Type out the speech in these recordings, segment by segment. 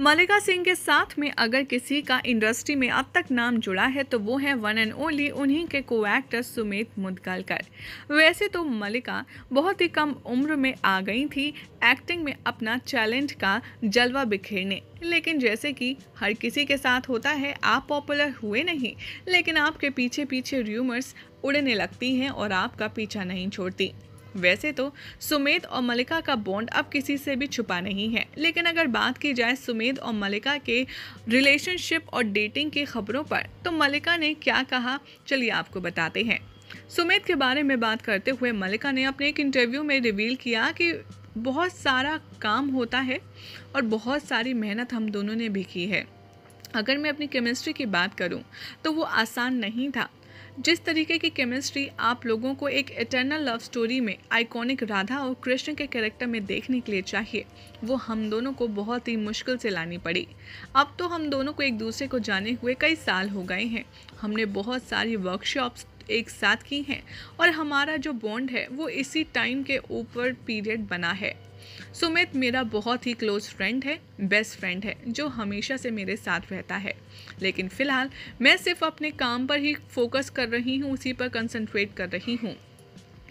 मलिका सिंह के साथ में अगर किसी का इंडस्ट्री में अब तक नाम जुड़ा है तो वो है वन एंड ओनली उन्हीं के को एक्टर सुमित मुदगलकर वैसे तो मलिका बहुत ही कम उम्र में आ गई थी एक्टिंग में अपना चैलेंज का जलवा बिखेरने लेकिन जैसे कि हर किसी के साथ होता है आप पॉपुलर हुए नहीं लेकिन आपके पीछे पीछे र्यूमर्स उड़ने लगती हैं और आपका पीछा नहीं छोड़ती वैसे तो सुमेध और मलिका का बॉन्ड अब किसी से भी छुपा नहीं है लेकिन अगर बात की जाए सुमेध और मलिका के रिलेशनशिप और डेटिंग की खबरों पर तो मलिका ने क्या कहा चलिए आपको बताते हैं सुमेध के बारे में बात करते हुए मलिका ने अपने एक इंटरव्यू में रिवील किया कि बहुत सारा काम होता है और बहुत सारी मेहनत हम दोनों ने भी की है अगर मैं अपनी केमिस्ट्री की बात करूं तो वो आसान नहीं था जिस तरीके की केमिस्ट्री आप लोगों को एक इटर्नल लव स्टोरी में आइकॉनिक राधा और कृष्ण के कैरेक्टर में देखने के लिए चाहिए वो हम दोनों को बहुत ही मुश्किल से लानी पड़ी अब तो हम दोनों को एक दूसरे को जाने हुए कई साल हो गए हैं हमने बहुत सारी वर्कशॉप्स एक साथ की हैं और हमारा जो बॉन्ड है वो इसी टाइम के ऊपर पीरियड बना है सुमित मेरा बहुत ही क्लोज फ्रेंड है बेस्ट फ्रेंड है जो हमेशा से मेरे साथ रहता है लेकिन फ़िलहाल मैं सिर्फ अपने काम पर ही फोकस कर रही हूँ उसी पर कंसंट्रेट कर रही हूँ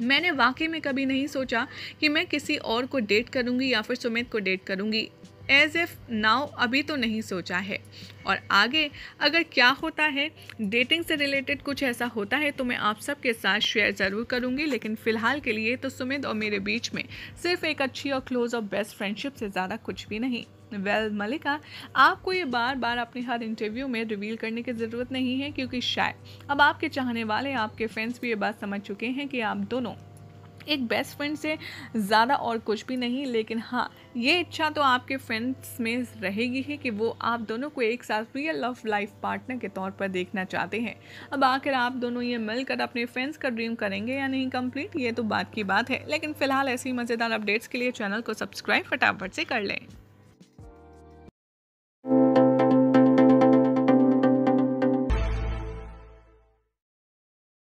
मैंने वाकई में कभी नहीं सोचा कि मैं किसी और को डेट करूँगी या फिर सुमित को डेट करूँगी एज एफ नाउ अभी तो नहीं सोचा है और आगे अगर क्या होता है डेटिंग से रिलेटेड कुछ ऐसा होता है तो मैं आप सबके साथ शेयर ज़रूर करूँगी लेकिन फ़िलहाल के लिए तो सुमित और मेरे बीच में सिर्फ एक अच्छी और क्लोज और बेस्ट फ्रेंडशिप से ज़्यादा कुछ भी नहीं वेल well, मलिका आपको ये बार बार अपने हर इंटरव्यू में रिवील करने की ज़रूरत नहीं है क्योंकि शायद अब आपके चाहने वाले आपके फ्रेंड्स भी ये बात समझ चुके हैं कि आप दोनों एक बेस्ट फ्रेंड से ज़्यादा और कुछ भी नहीं लेकिन हाँ ये इच्छा तो आपके फ्रेंड्स में रहेगी ही कि वो आप दोनों को एक साथ रियल लव लाइफ पार्टनर के तौर पर देखना चाहते हैं अब आखिर आप दोनों ये मिलकर अपने फ्रेंड्स का ड्रीम करेंगे या नहीं कंप्लीट ये तो बात की बात है लेकिन फिलहाल ऐसी मज़ेदार अपडेट्स के लिए चैनल को सब्सक्राइब फटाफट से कर लें